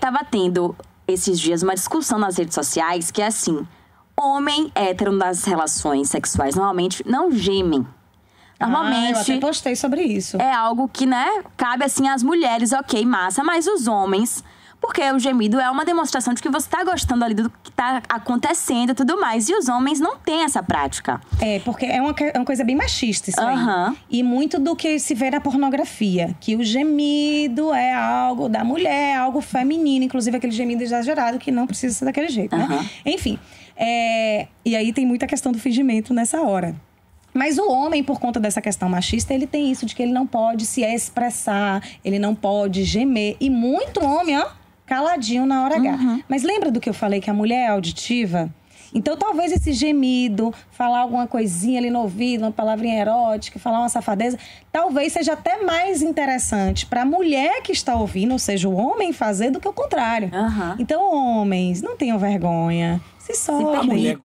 Tava tendo esses dias uma discussão nas redes sociais que é assim: homem hétero nas relações sexuais normalmente não gemem. Normalmente. Ah, eu até postei sobre isso. É algo que, né, cabe assim às mulheres, ok, massa, mas os homens porque o gemido é uma demonstração de que você tá gostando ali do que tá acontecendo e tudo mais. E os homens não têm essa prática. É, porque é uma, é uma coisa bem machista isso uhum. aí. E muito do que se vê na pornografia. Que o gemido é algo da mulher, é algo feminino. Inclusive aquele gemido exagerado que não precisa ser daquele jeito, uhum. né? Enfim. É, e aí tem muita questão do fingimento nessa hora. Mas o homem, por conta dessa questão machista, ele tem isso de que ele não pode se expressar, ele não pode gemer. E muito homem, ó, caladinho na hora H. Uhum. Mas lembra do que eu falei que a mulher é auditiva? Então, talvez esse gemido, falar alguma coisinha ali no ouvido, uma palavrinha erótica, falar uma safadeza, talvez seja até mais interessante para a mulher que está ouvindo, ou seja, o homem fazer do que o contrário. Uhum. Então, homens, não tenham vergonha. Se soltem.